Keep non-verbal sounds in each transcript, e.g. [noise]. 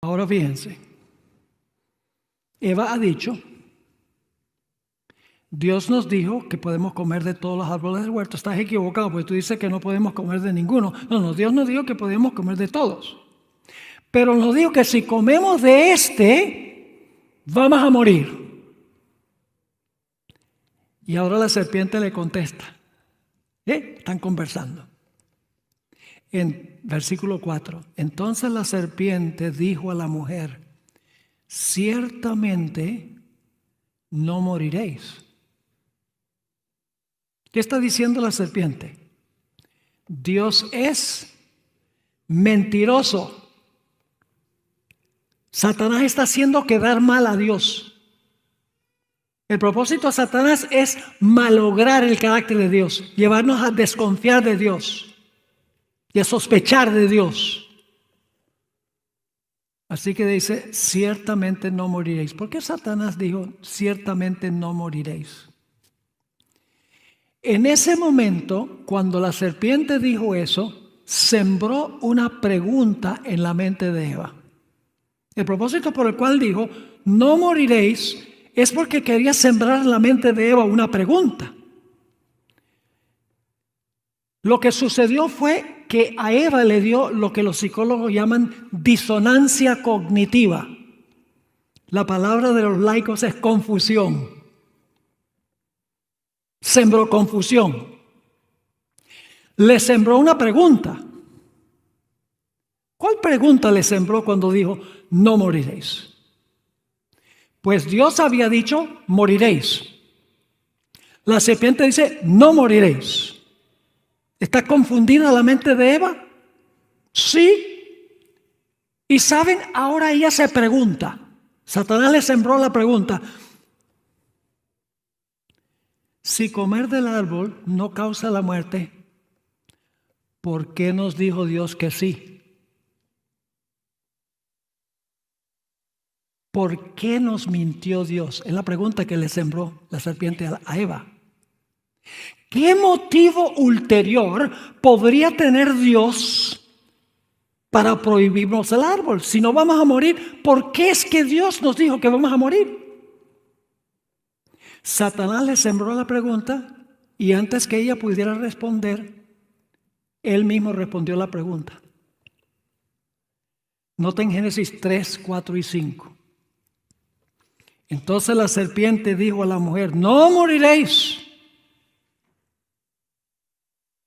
Ahora fíjense, Eva ha dicho, Dios nos dijo que podemos comer de todos los árboles del huerto. Estás equivocado, porque tú dices que no podemos comer de ninguno. No, no, Dios nos dijo que podemos comer de todos. Pero nos dijo que si comemos de este, vamos a morir. Y ahora la serpiente le contesta. ¿Eh? Están conversando. Entonces. Versículo 4. Entonces la serpiente dijo a la mujer, ciertamente no moriréis. ¿Qué está diciendo la serpiente? Dios es mentiroso. Satanás está haciendo quedar mal a Dios. El propósito de Satanás es malograr el carácter de Dios, llevarnos a desconfiar de Dios sospechar de Dios. Así que dice, ciertamente no moriréis. ¿Por qué Satanás dijo, ciertamente no moriréis? En ese momento, cuando la serpiente dijo eso, sembró una pregunta en la mente de Eva. El propósito por el cual dijo, no moriréis, es porque quería sembrar en la mente de Eva una pregunta. Lo que sucedió fue que a Eva le dio lo que los psicólogos llaman disonancia cognitiva. La palabra de los laicos es confusión. Sembró confusión. Le sembró una pregunta. ¿Cuál pregunta le sembró cuando dijo, no moriréis? Pues Dios había dicho, moriréis. La serpiente dice, no moriréis. ¿Está confundida la mente de Eva? Sí. Y saben, ahora ella se pregunta. Satanás le sembró la pregunta. Si comer del árbol no causa la muerte, ¿por qué nos dijo Dios que sí? ¿Por qué nos mintió Dios? Es la pregunta que le sembró la serpiente a Eva. ¿Qué motivo ulterior podría tener Dios para prohibirnos el árbol? Si no vamos a morir, ¿por qué es que Dios nos dijo que vamos a morir? Satanás le sembró la pregunta y antes que ella pudiera responder, él mismo respondió la pregunta. Noten Génesis 3, 4 y 5. Entonces la serpiente dijo a la mujer, no moriréis.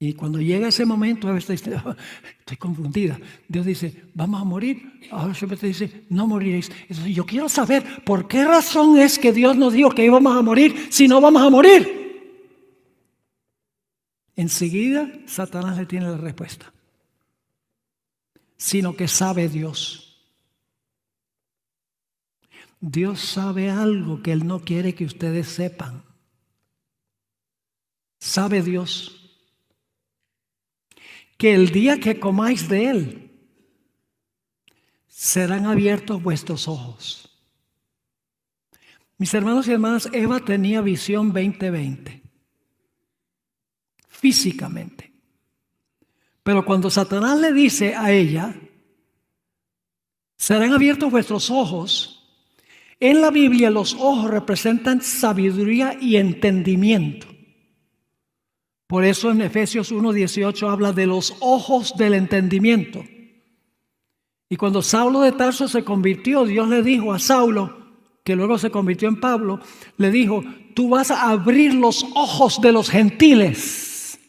Y cuando llega ese momento, a veces ah, estoy confundida. Dios dice, vamos a morir. Ahora siempre te dice, no moriréis. yo quiero saber por qué razón es que Dios nos dijo que íbamos a morir si no vamos a morir. Enseguida, Satanás le tiene la respuesta. Sino que sabe Dios. Dios sabe algo que Él no quiere que ustedes sepan. Sabe Dios que el día que comáis de él, serán abiertos vuestros ojos. Mis hermanos y hermanas, Eva tenía visión 2020, físicamente. Pero cuando Satanás le dice a ella, serán abiertos vuestros ojos, en la Biblia los ojos representan sabiduría y entendimiento. Por eso en Efesios 1.18 habla de los ojos del entendimiento. Y cuando Saulo de Tarso se convirtió, Dios le dijo a Saulo, que luego se convirtió en Pablo, le dijo, tú vas a abrir los ojos de los gentiles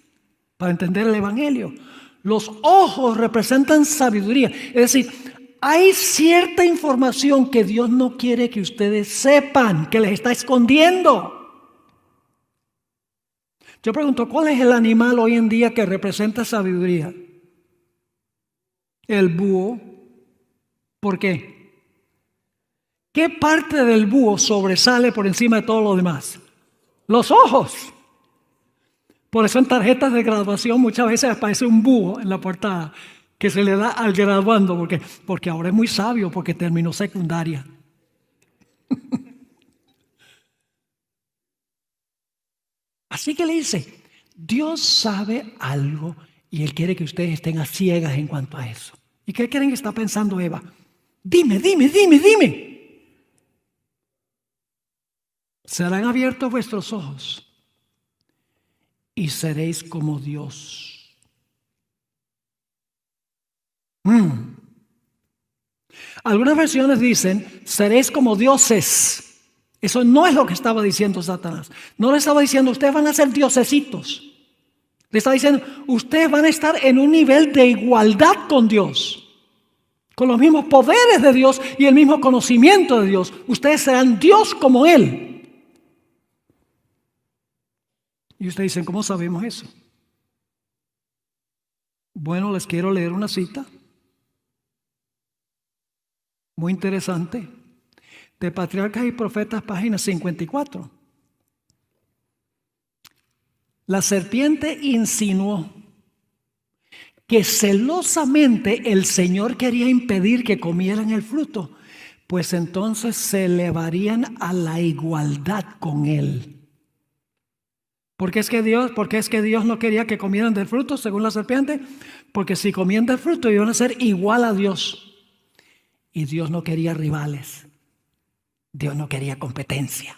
para entender el Evangelio. Los ojos representan sabiduría. Es decir, hay cierta información que Dios no quiere que ustedes sepan, que les está escondiendo. Yo pregunto, ¿cuál es el animal hoy en día que representa sabiduría? El búho. ¿Por qué? ¿Qué parte del búho sobresale por encima de todo lo demás? Los ojos. Por eso en tarjetas de graduación muchas veces aparece un búho en la portada que se le da al graduando, porque, porque ahora es muy sabio, porque terminó secundaria. [laughs] Así que le dice, Dios sabe algo y Él quiere que ustedes estén a ciegas en cuanto a eso. ¿Y qué creen que está pensando Eva? Dime, dime, dime, dime. Serán abiertos vuestros ojos y seréis como Dios. Hmm. Algunas versiones dicen, seréis como dioses. Eso no es lo que estaba diciendo Satanás. No le estaba diciendo, ustedes van a ser diosesitos. Le estaba diciendo, ustedes van a estar en un nivel de igualdad con Dios. Con los mismos poderes de Dios y el mismo conocimiento de Dios. Ustedes serán Dios como Él. Y ustedes dicen, ¿cómo sabemos eso? Bueno, les quiero leer una cita muy interesante de Patriarcas y Profetas, página 54. La serpiente insinuó que celosamente el Señor quería impedir que comieran el fruto, pues entonces se elevarían a la igualdad con Él. ¿Por qué es que Dios, porque es que Dios no quería que comieran del fruto, según la serpiente? Porque si comían del fruto iban a ser igual a Dios. Y Dios no quería rivales. Dios no quería competencia.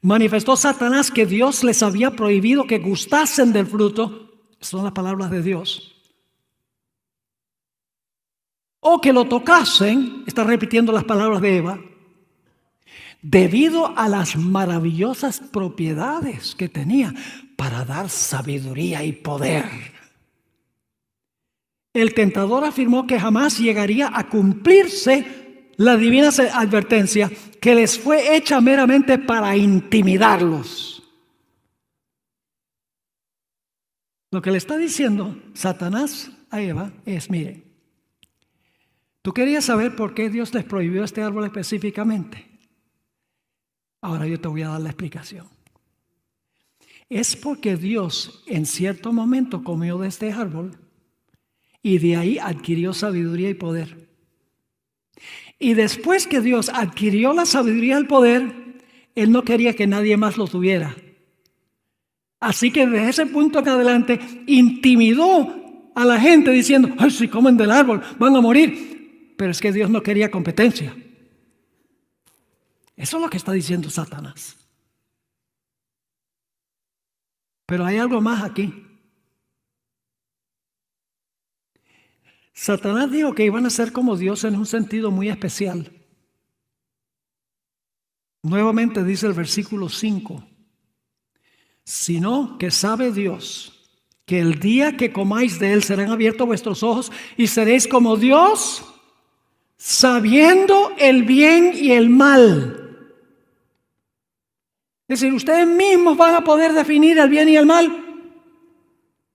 Manifestó Satanás que Dios les había prohibido que gustasen del fruto. Son las palabras de Dios. O que lo tocasen, está repitiendo las palabras de Eva, debido a las maravillosas propiedades que tenía para dar sabiduría y poder. El tentador afirmó que jamás llegaría a cumplirse la divina advertencia que les fue hecha meramente para intimidarlos. Lo que le está diciendo Satanás a Eva es, mire, tú querías saber por qué Dios les prohibió este árbol específicamente. Ahora yo te voy a dar la explicación. Es porque Dios en cierto momento comió de este árbol y de ahí adquirió sabiduría y poder. Y después que Dios adquirió la sabiduría y el poder, Él no quería que nadie más lo tuviera. Así que desde ese punto en adelante intimidó a la gente diciendo, si comen del árbol van a morir. Pero es que Dios no quería competencia. Eso es lo que está diciendo Satanás. Pero hay algo más aquí. Satanás dijo que iban a ser como Dios en un sentido muy especial. Nuevamente dice el versículo 5, sino que sabe Dios que el día que comáis de él serán abiertos vuestros ojos y seréis como Dios, sabiendo el bien y el mal. Es decir, ustedes mismos van a poder definir el bien y el mal.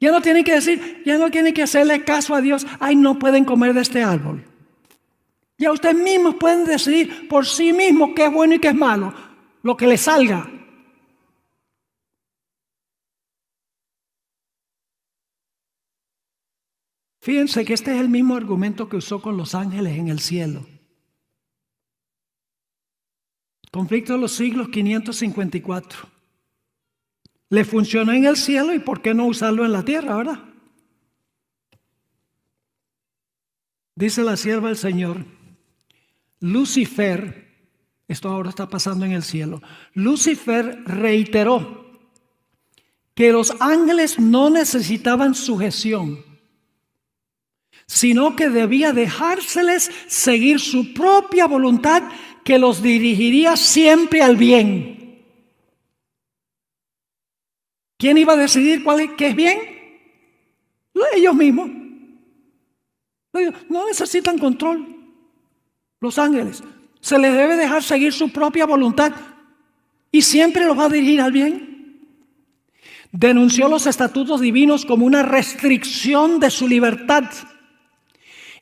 Ya no tienen que decir, ya no tienen que hacerle caso a Dios, ay, no pueden comer de este árbol. Ya ustedes mismos pueden decidir por sí mismos qué es bueno y qué es malo, lo que les salga. Fíjense que este es el mismo argumento que usó con los ángeles en el cielo. Conflicto de los siglos 554. Le funcionó en el cielo y por qué no usarlo en la tierra, ¿verdad? Dice la sierva del Señor, Lucifer, esto ahora está pasando en el cielo, Lucifer reiteró que los ángeles no necesitaban sujeción, sino que debía dejárseles seguir su propia voluntad que los dirigiría siempre al bien. ¿Quién iba a decidir cuál qué es bien? Ellos mismos. No necesitan control. Los ángeles. Se les debe dejar seguir su propia voluntad y siempre los va a dirigir al bien. Denunció los estatutos divinos como una restricción de su libertad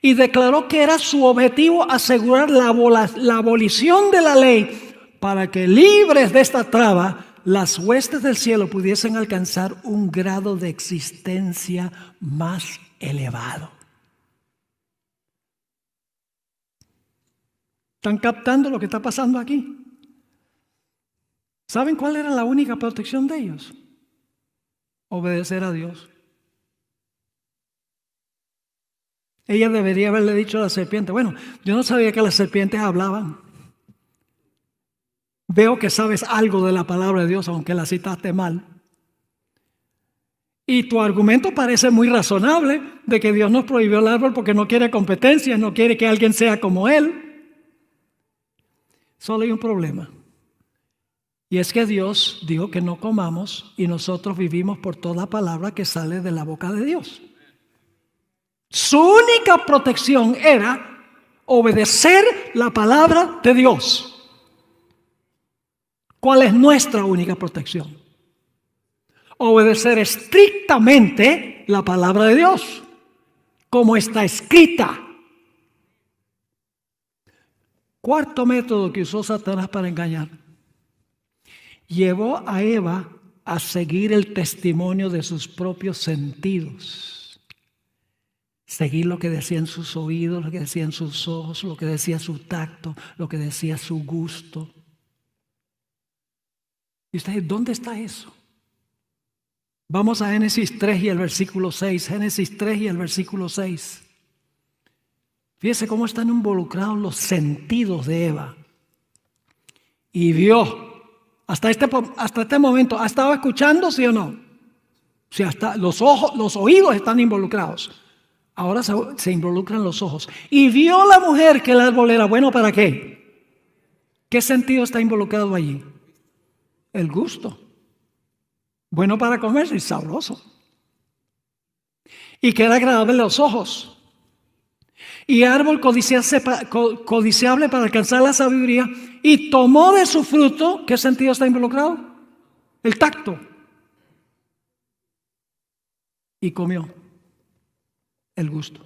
y declaró que era su objetivo asegurar la, la abolición de la ley para que libres de esta traba las huestes del cielo pudiesen alcanzar un grado de existencia más elevado. ¿Están captando lo que está pasando aquí? ¿Saben cuál era la única protección de ellos? Obedecer a Dios. Ella debería haberle dicho a la serpiente, bueno, yo no sabía que las serpientes hablaban. Veo que sabes algo de la palabra de Dios, aunque la citaste mal. Y tu argumento parece muy razonable de que Dios nos prohibió el árbol porque no quiere competencia, no quiere que alguien sea como Él. Solo hay un problema. Y es que Dios dijo que no comamos y nosotros vivimos por toda palabra que sale de la boca de Dios. Su única protección era obedecer la palabra de Dios. ¿Cuál es nuestra única protección? Obedecer estrictamente la palabra de Dios, como está escrita. Cuarto método que usó Satanás para engañar. Llevó a Eva a seguir el testimonio de sus propios sentidos. Seguir lo que decían sus oídos, lo que decían sus ojos, lo que decía su tacto, lo que decía su gusto. Y dice, ¿dónde está eso? Vamos a Génesis 3 y el versículo 6. Génesis 3 y el versículo 6. Fíjese cómo están involucrados los sentidos de Eva. Y vio. Hasta este, hasta este momento, ¿ha estado escuchando, sí o no? O hasta los ojos, los oídos están involucrados. Ahora se, se, involucran los ojos. Y vio la mujer que el árbol era bueno para qué. ¿Qué sentido está involucrado allí? el gusto. Bueno para comer y sabroso. Y que era agradable a los ojos. Y árbol codiciable para alcanzar la sabiduría. Y tomó de su fruto, ¿qué sentido está involucrado? El tacto. Y comió el gusto.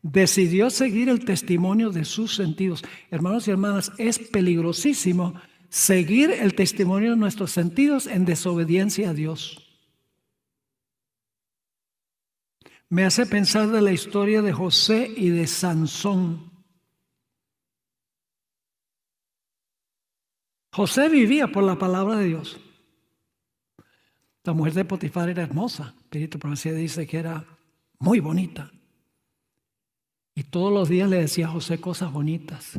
Decidió seguir el testimonio de sus sentidos. Hermanos y hermanas, es peligrosísimo seguir el testimonio de nuestros sentidos en desobediencia a Dios. Me hace pensar de la historia de José y de Sansón. José vivía por la palabra de Dios. La mujer de Potifar era hermosa. perito Provencia dice que era muy bonita. Y todos los días le decía a José cosas bonitas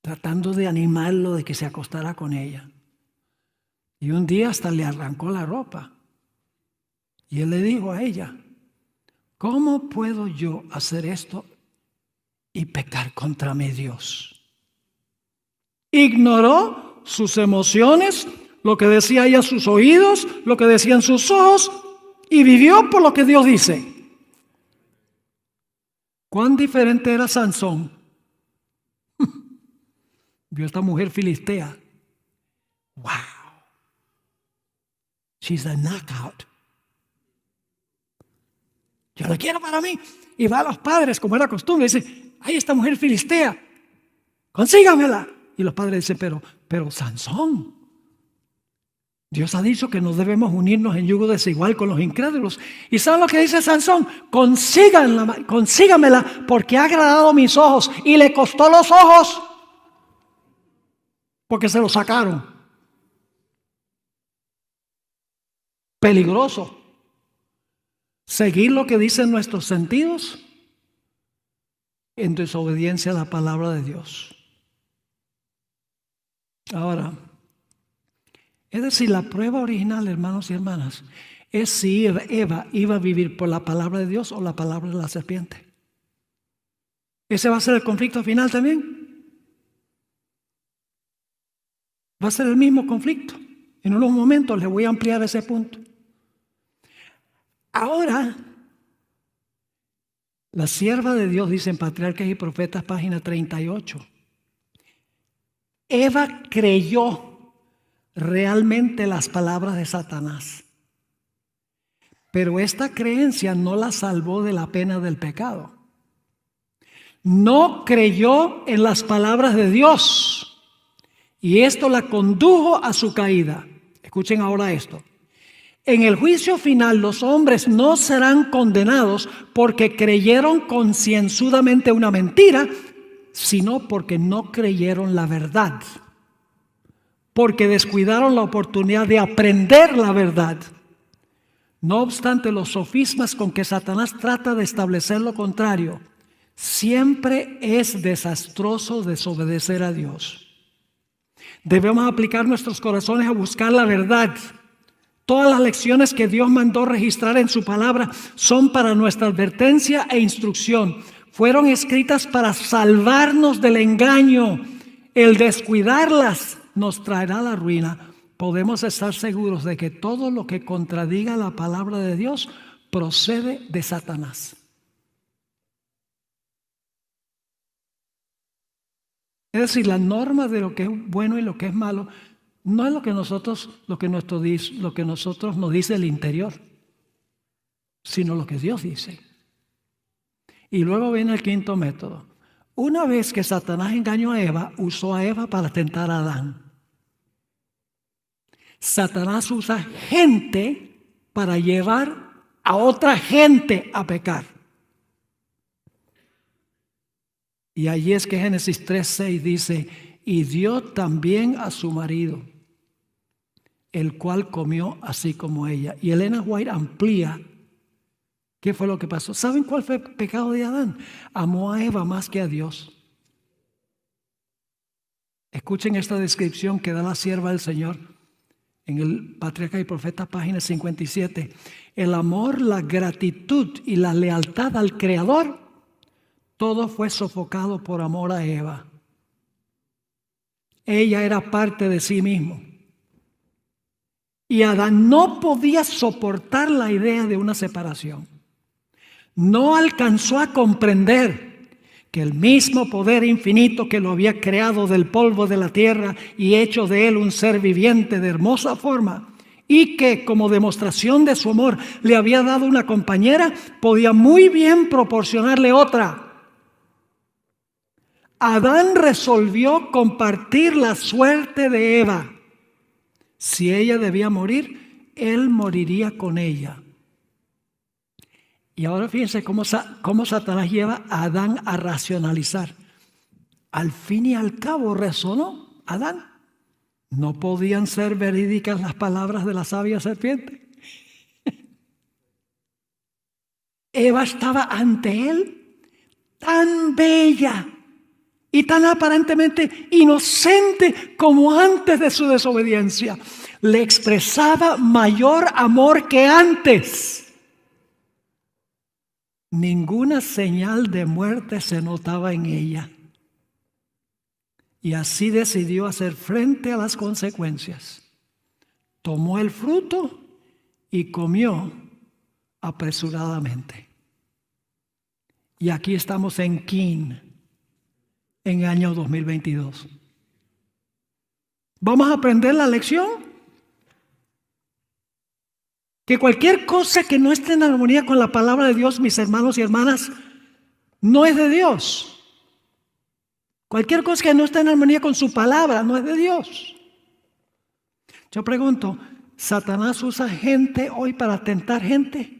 tratando de animarlo de que se acostara con ella. Y un día hasta le arrancó la ropa. Y él le dijo a ella, ¿cómo puedo yo hacer esto y pecar contra mi Dios? Ignoró sus emociones, lo que decía ella a sus oídos, lo que decían sus ojos, y vivió por lo que Dios dice. ¿Cuán diferente era Sansón vio a esta mujer filistea. ¡Wow! She's a knockout. Yo la quiero para mí. Y va a los padres, como era costumbre, dice, hay esta mujer filistea, consígamela. Y los padres dicen, pero, pero Sansón, Dios ha dicho que no debemos unirnos en yugo desigual con los incrédulos. ¿Y saben lo que dice Sansón? Consíganla, consígamela porque ha agradado mis ojos y le costó los ojos porque se lo sacaron. Peligroso. Seguir lo que dicen nuestros sentidos en desobediencia a la palabra de Dios. Ahora, es decir, la prueba original, hermanos y hermanas, es si Eva iba a vivir por la palabra de Dios o la palabra de la serpiente. Ese va a ser el conflicto final también. Va a ser el mismo conflicto. En unos momentos les voy a ampliar ese punto. Ahora, la sierva de Dios, dice en Patriarcas y Profetas, página 38. Eva creyó realmente las palabras de Satanás. Pero esta creencia no la salvó de la pena del pecado. No creyó en las palabras de Dios. Y esto la condujo a su caída. Escuchen ahora esto. En el juicio final los hombres no serán condenados porque creyeron concienzudamente una mentira, sino porque no creyeron la verdad, porque descuidaron la oportunidad de aprender la verdad. No obstante, los sofismas con que Satanás trata de establecer lo contrario, siempre es desastroso desobedecer a Dios. Debemos aplicar nuestros corazones a buscar la verdad. Todas las lecciones que Dios mandó registrar en su palabra son para nuestra advertencia e instrucción. Fueron escritas para salvarnos del engaño. El descuidarlas nos traerá la ruina. Podemos estar seguros de que todo lo que contradiga la palabra de Dios procede de Satanás. Es decir, la norma de lo que es bueno y lo que es malo no es lo que nosotros, lo que, lo que nosotros nos dice el interior, sino lo que Dios dice. Y luego viene el quinto método. Una vez que Satanás engañó a Eva, usó a Eva para tentar a Adán. Satanás usa gente para llevar a otra gente a pecar. Y allí es que Génesis 3.6 dice, y dio también a su marido, el cual comió así como ella. Y Elena White amplía qué fue lo que pasó. ¿Saben cuál fue el pecado de Adán? Amó a Eva más que a Dios. Escuchen esta descripción que da la sierva del Señor en el Patriarca y Profeta, página 57. El amor, la gratitud y la lealtad al Creador todo fue sofocado por amor a Eva. Ella era parte de sí mismo. Y Adán no podía soportar la idea de una separación. No alcanzó a comprender que el mismo poder infinito que lo había creado del polvo de la tierra y hecho de él un ser viviente de hermosa forma, y que como demostración de su amor le había dado una compañera, podía muy bien proporcionarle otra. Adán resolvió compartir la suerte de Eva. Si ella debía morir, él moriría con ella. Y ahora fíjense cómo, Satanás lleva a Adán a racionalizar. Al fin y al cabo resonó Adán. No podían ser verídicas las palabras de la sabia serpiente. [laughs] Eva estaba ante él tan bella y tan aparentemente inocente como antes de su desobediencia, le expresaba mayor amor que antes. Ninguna señal de muerte se notaba en ella. Y así decidió hacer frente a las consecuencias. Tomó el fruto y comió apresuradamente. Y aquí estamos en Quín en el año 2022. Vamos a aprender la lección. Que cualquier cosa que no esté en armonía con la palabra de Dios, mis hermanos y hermanas, no es de Dios. Cualquier cosa que no esté en armonía con su palabra no es de Dios. Yo pregunto, ¿Satanás usa gente hoy para tentar gente?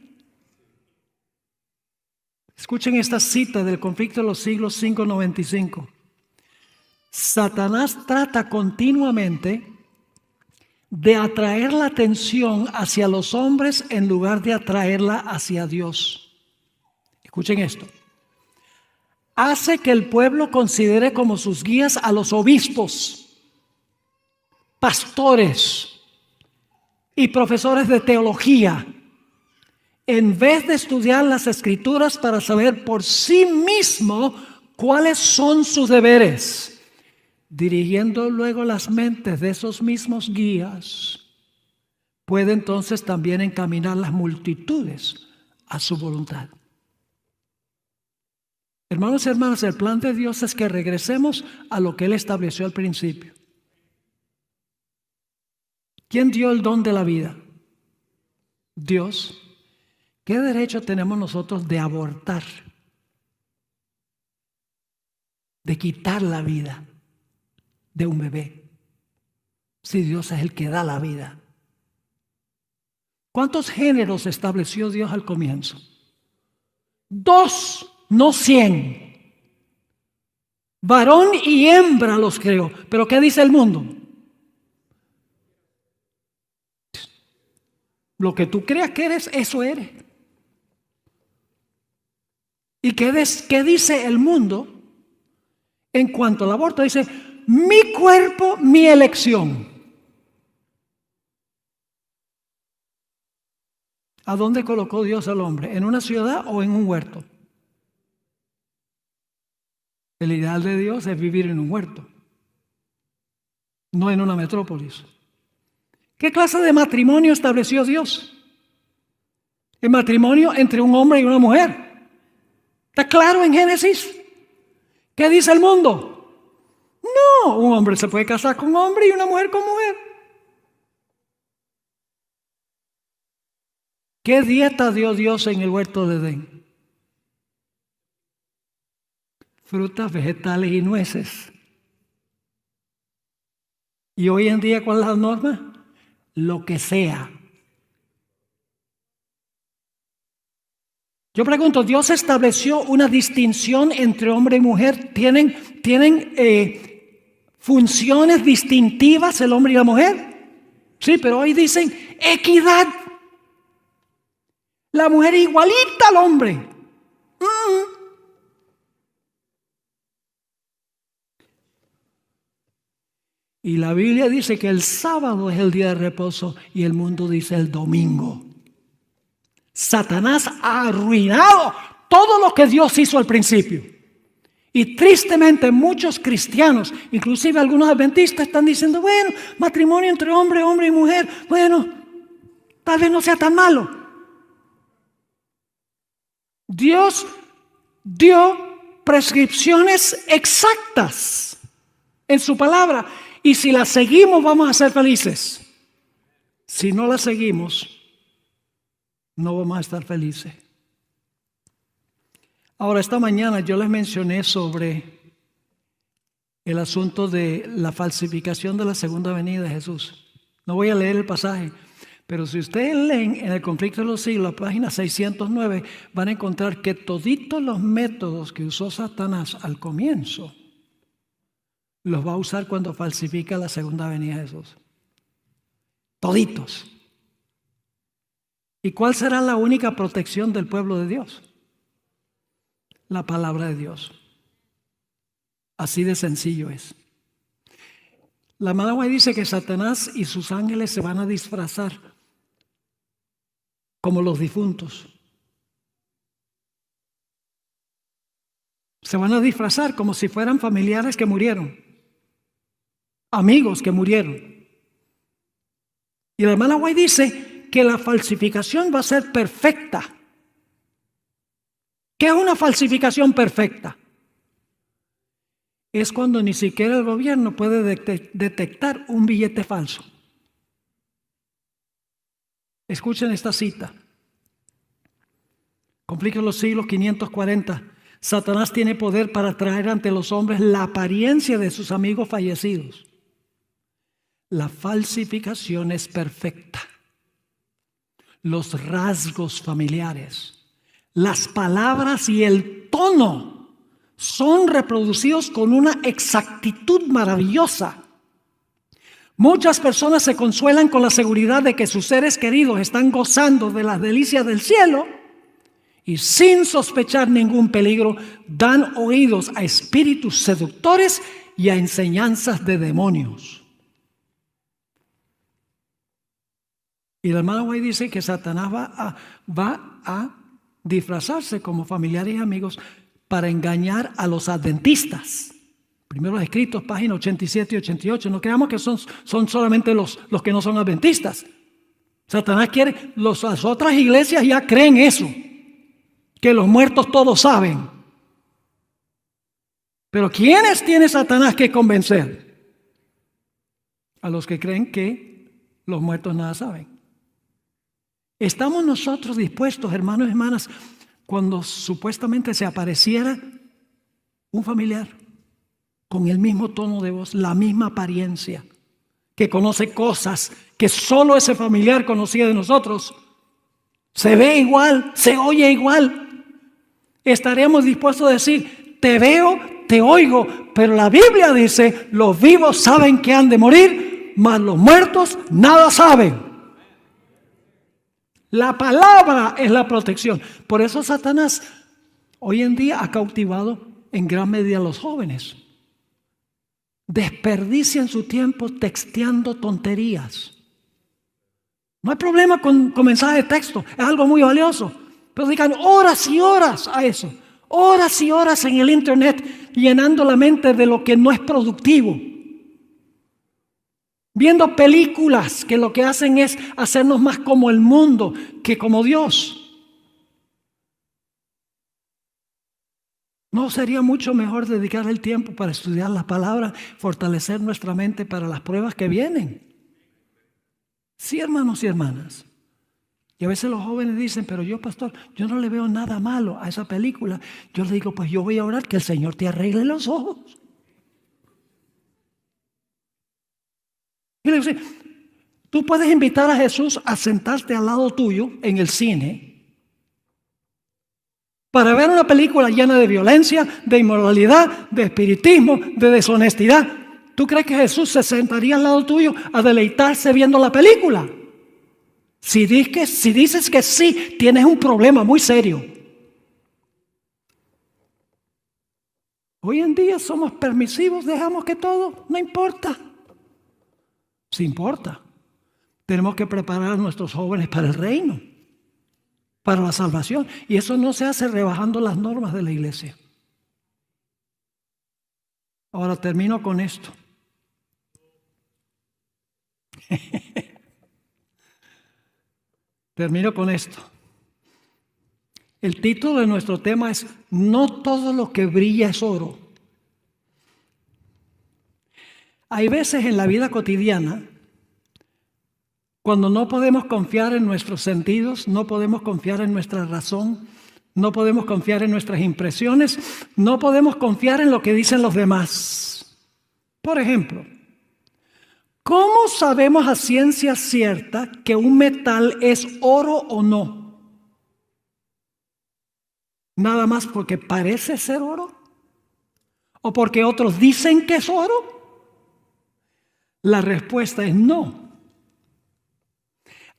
Escuchen esta cita del conflicto de los siglos 595. Satanás trata continuamente de atraer la atención hacia los hombres en lugar de atraerla hacia Dios. Escuchen esto. Hace que el pueblo considere como sus guías a los obispos, pastores y profesores de teología en vez de estudiar las escrituras para saber por sí mismo cuáles son sus deberes, dirigiendo luego las mentes de esos mismos guías, puede entonces también encaminar las multitudes a su voluntad. Hermanos y hermanas, el plan de Dios es que regresemos a lo que Él estableció al principio. ¿Quién dio el don de la vida? Dios. ¿Qué derecho tenemos nosotros de abortar? De quitar la vida de un bebé. Si Dios es el que da la vida. ¿Cuántos géneros estableció Dios al comienzo? Dos, no cien. Varón y hembra los creó. Pero ¿qué dice el mundo? Lo que tú creas que eres, eso eres. ¿Y qué, dice el mundo en cuanto al aborto? Dice, mi cuerpo, mi elección. ¿A dónde colocó Dios al hombre? ¿En una ciudad o en un huerto? El ideal de Dios es vivir en un huerto, no en una metrópolis. ¿Qué clase de matrimonio estableció Dios? El matrimonio entre un hombre y una mujer. ¿Está claro en Génesis? ¿Qué dice el mundo? No, un hombre se puede casar con un hombre y una mujer con mujer. ¿Qué dieta dio Dios en el huerto de Edén? Frutas, vegetales y nueces. Y hoy en día, ¿cuál es la norma? Lo que sea, Yo pregunto, ¿Dios estableció una distinción entre hombre y mujer? ¿Tienen, tienen eh, funciones distintivas el hombre y la mujer? Sí, pero hoy dicen equidad. La mujer igualita al hombre. Mm. Y la Biblia dice que el sábado es el día de reposo y el mundo dice el domingo. Satanás ha arruinado todo lo que Dios hizo al principio. Y tristemente muchos cristianos, inclusive algunos adventistas, están diciendo, bueno, matrimonio entre hombre, hombre y mujer, bueno, tal vez no sea tan malo. Dios dio prescripciones exactas en su palabra y si las seguimos vamos a ser felices. Si no las seguimos, no vamos a estar felices. Ahora, esta mañana yo les mencioné sobre el asunto de la falsificación de la segunda venida de Jesús. No voy a leer el pasaje, pero si ustedes leen en el conflicto de los siglos, página 609, van a encontrar que toditos los métodos que usó Satanás al comienzo, los va a usar cuando falsifica la segunda venida de Jesús. Toditos. ¿Y cuál será la única protección del pueblo de Dios? La palabra de Dios. Así de sencillo es. La guay dice que Satanás y sus ángeles se van a disfrazar como los difuntos. Se van a disfrazar como si fueran familiares que murieron, amigos que murieron. Y la hermana dice, que la falsificación va a ser perfecta. ¿Qué es una falsificación perfecta? Es cuando ni siquiera el gobierno puede detectar un billete falso. Escuchen esta cita. Complica los siglos 540. Satanás tiene poder para traer ante los hombres la apariencia de sus amigos fallecidos. La falsificación es perfecta los rasgos familiares. Las palabras y el tono son reproducidos con una exactitud maravillosa. Muchas personas se consuelan con la seguridad de que sus seres queridos están gozando de las delicias del cielo y sin sospechar ningún peligro dan oídos a espíritus seductores y a enseñanzas de demonios. Y la hermana White dice que Satanás va a, va a disfrazarse como familiares y amigos para engañar a los adventistas. Primero los escritos, páginas 87 y 88. No creamos que son, son solamente los, los que no son adventistas. Satanás quiere, los, las otras iglesias ya creen eso, que los muertos todos saben. Pero ¿quiénes tiene Satanás que convencer? A los que creen que los muertos nada saben. ¿Estamos nosotros dispuestos, hermanos y hermanas, cuando supuestamente se apareciera un familiar con el mismo tono de voz, la misma apariencia, que conoce cosas que solo ese familiar conocía de nosotros? Se ve igual, se oye igual. Estaremos dispuestos a decir, te veo, te oigo, pero la Biblia dice, los vivos saben que han de morir, mas los muertos nada saben. La palabra es la protección. Por eso Satanás hoy en día ha cautivado en gran medida a los jóvenes. Desperdician su tiempo texteando tonterías. No hay problema con, con mensajes de texto, es algo muy valioso. Pero digan horas y horas a eso, horas y horas en el Internet llenando la mente de lo que no es productivo viendo películas que lo que hacen es hacernos más como el mundo que como Dios. ¿No sería mucho mejor dedicar el tiempo para estudiar la palabra, fortalecer nuestra mente para las pruebas que vienen? Sí, hermanos y hermanas. Y a veces los jóvenes dicen, pero yo, pastor, yo no le veo nada malo a esa película. Yo le digo, pues yo voy a orar que el Señor te arregle los ojos. tú puedes invitar a Jesús a sentarte al lado tuyo en el cine para ver una película llena de violencia, de inmoralidad, de espiritismo, de deshonestidad. ¿Tú crees que Jesús se sentaría al lado tuyo a deleitarse viendo la película? Si dices, si dices que sí, tienes un problema muy serio. Hoy en día somos permisivos, dejamos que todo, no importa se importa. Tenemos que preparar a nuestros jóvenes para el reino, para la salvación. Y eso no se hace rebajando las normas de la iglesia. Ahora termino con esto. [laughs] termino con esto. El título de nuestro tema es No todo lo que brilla es oro. Hay veces en la vida cotidiana, cuando no podemos confiar en nuestros sentidos, no podemos confiar en nuestra razón, no podemos confiar en nuestras impresiones, no podemos confiar en lo que dicen los demás. Por ejemplo, ¿cómo sabemos a ciencia cierta que un metal es oro o no? Nada más porque parece ser oro o porque otros dicen que es oro. La respuesta es no.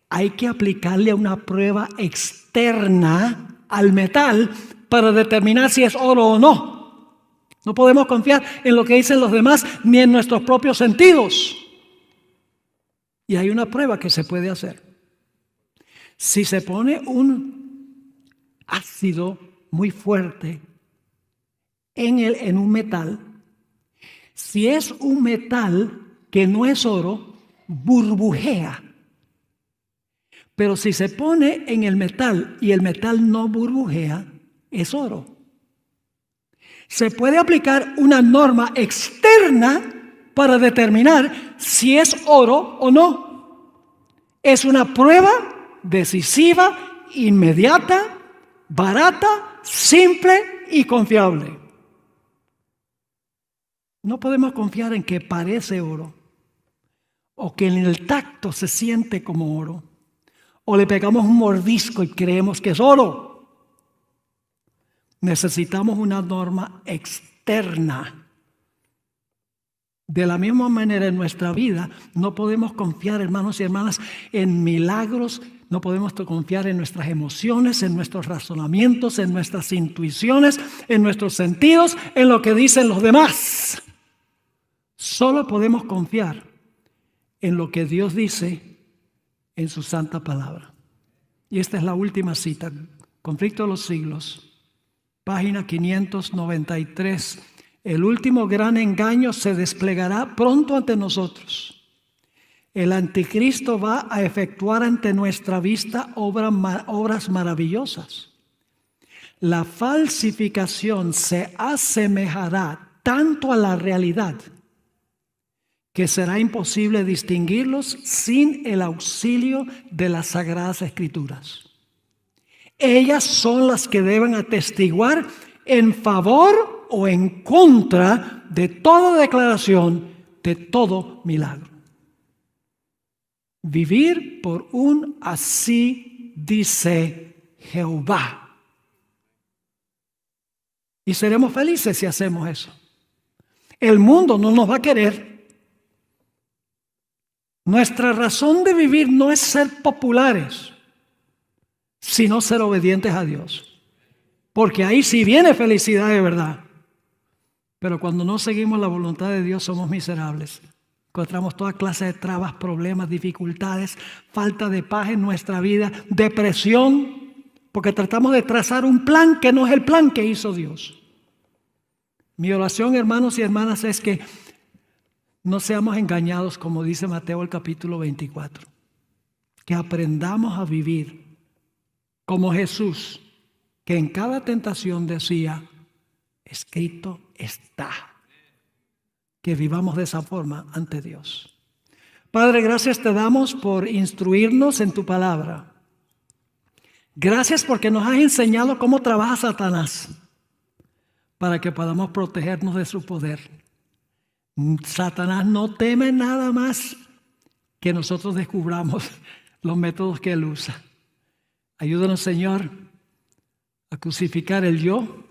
Hay que aplicarle una prueba externa al metal para determinar si es oro o no. No podemos confiar en lo que dicen los demás ni en nuestros propios sentidos. Y hay una prueba que se puede hacer. Si se pone un ácido muy fuerte en, el, en un metal, si es un metal que no es oro, burbujea. Pero si se pone en el metal y el metal no burbujea, es oro. Se puede aplicar una norma externa para determinar si es oro o no. Es una prueba decisiva, inmediata, barata, simple y confiable. No podemos confiar en que parece oro o que en el tacto se siente como oro, o le pegamos un mordisco y creemos que es oro. Necesitamos una norma externa. De la misma manera en nuestra vida no podemos confiar, hermanos y hermanas, en milagros, no podemos confiar en nuestras emociones, en nuestros razonamientos, en nuestras intuiciones, en nuestros sentidos, en lo que dicen los demás. Solo podemos confiar en lo que Dios dice en su santa palabra. Y esta es la última cita, Conflicto de los Siglos, página 593. El último gran engaño se desplegará pronto ante nosotros. El anticristo va a efectuar ante nuestra vista obras maravillosas. La falsificación se asemejará tanto a la realidad que será imposible distinguirlos sin el auxilio de las sagradas escrituras. Ellas son las que deben atestiguar en favor o en contra de toda declaración, de todo milagro. Vivir por un así dice Jehová. Y seremos felices si hacemos eso. El mundo no nos va a querer nuestra razón de vivir no es ser populares, sino ser obedientes a Dios. Porque ahí sí viene felicidad de verdad. Pero cuando no seguimos la voluntad de Dios somos miserables. Encontramos toda clase de trabas, problemas, dificultades, falta de paz en nuestra vida, depresión, porque tratamos de trazar un plan que no es el plan que hizo Dios. Mi oración, hermanos y hermanas, es que no seamos engañados, como dice Mateo el capítulo 24. Que aprendamos a vivir como Jesús, que en cada tentación decía, escrito está. Que vivamos de esa forma ante Dios. Padre, gracias te damos por instruirnos en tu palabra. Gracias porque nos has enseñado cómo trabaja Satanás para que podamos protegernos de su poder. Satanás no teme nada más que nosotros descubramos [laughs] los métodos que él usa. Ayúdanos, Señor, a crucificar el yo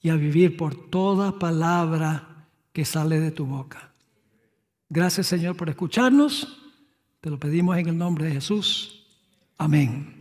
y a vivir por toda palabra que sale de tu boca. Gracias, Señor, por escucharnos. Te lo pedimos en el nombre de Jesús. Amén.